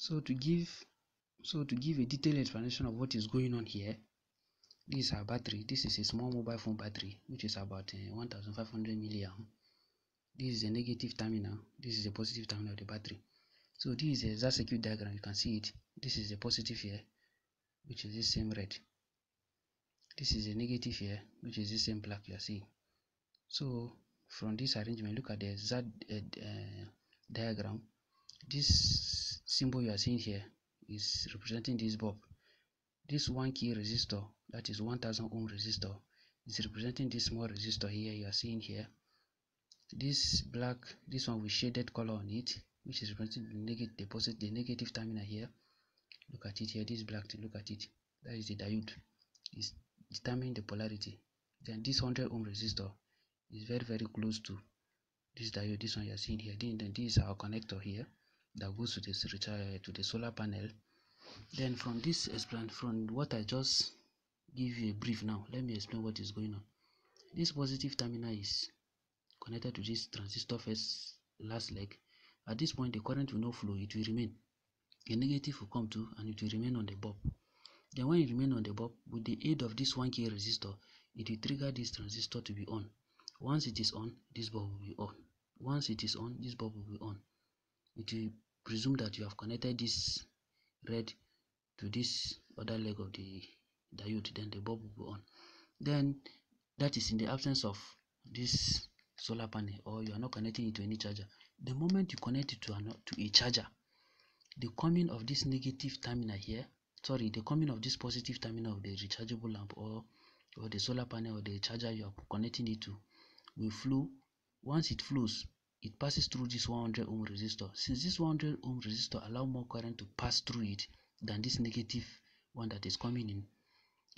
so to give so to give a detailed explanation of what is going on here this is our battery this is a small mobile phone battery which is about uh, eh, 1500 milliamp this is a negative terminal this is a positive terminal of the battery so this is a exact circuit diagram you can see it this is a positive here which is the same red this is a negative here which is the same black you are seeing so from this arrangement look at the exact uh, uh, eh, diagram this symbol you are seeing here is representing this bulb this 1 key resistor that is 1000 ohm resistor is representing this small resistor here you are seeing here this black this one with shaded color on it which is representing the negative deposit, the negative terminal here look at it here this black look at it that is the diode is determining the polarity then this 100 ohm resistor is very very close to this diode this one you are seeing here then, then this is our connector here that goes to this retire to the solar panel then from this explain from what i just give you a brief now let me explain what is going on this positive terminal is connected to this transistor first last leg at this point the current will not flow it will remain the negative will come too and it will remain on the bulb then when it remain on the bulb with the aid of this 1k resistor it will trigger this transistor to be on once it is on this bulb will be on once it is on this bulb will be on it will presume that you have connected this red to this other leg of the diode then the bulb will go on then that is in the absence of this solar panel or you are not connecting it to any charger the moment you connect it to, an, to a charger the coming of this negative terminal here sorry the coming of this positive terminal of the rechargeable lamp or or the solar panel or the charger you are connecting it to will flow once it flows it passes through this 100 ohm resistor since this 100 ohm resistor allow more current to pass through it than this negative one that is coming in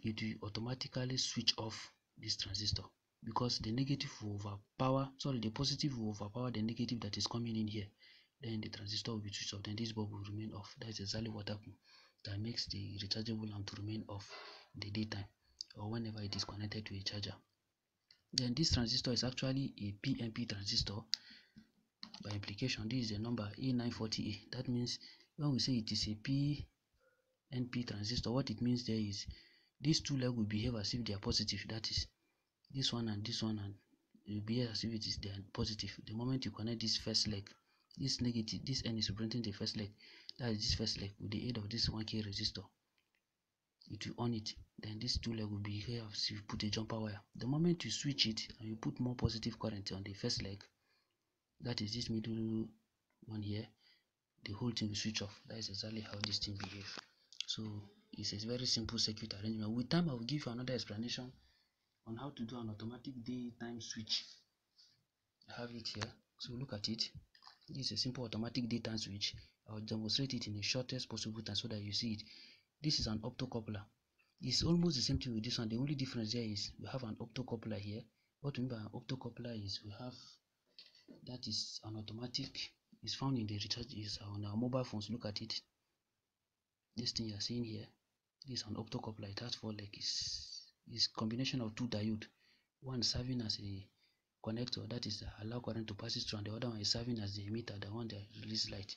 it will automatically switch off this transistor because the negative will overpower sorry the positive will overpower the negative that is coming in here then the transistor will be switched off then this bulb will remain off that is exactly what happened that makes the rechargeable lamp to remain off in the daytime or whenever it is connected to a charger then this transistor is actually a pnp transistor by implication this is a number a940a that means when we say it is a p np transistor what it means there is these two legs will behave as if they are positive that is this one and this one and it will behave as if it is they are positive the moment you connect this first leg this negative this n is representing the first leg that is this first leg with the aid of this 1k resistor it will on it then this two leg will be here as if you put a jumper wire the moment you switch it and you put more positive current on the first leg that is this middle one here the whole thing will switch off that is exactly how this thing behaves so it's a very simple circuit arrangement with time i will give you another explanation on how to do an automatic daytime switch i have it here so look at it this is a simple automatic daytime switch i'll demonstrate it in the shortest possible time so that you see it this is an optocoupler it's almost the same thing with this one the only difference here is we have an optocoupler here what we mean by an optocoupler is we have that is an automatic Is found in the recharge is uh, on our mobile phones look at it this thing you're seeing here is an optocoupler it has four is is combination of two diode one serving as a connector that is allow current to pass it through and the other one is serving as the emitter the one that release light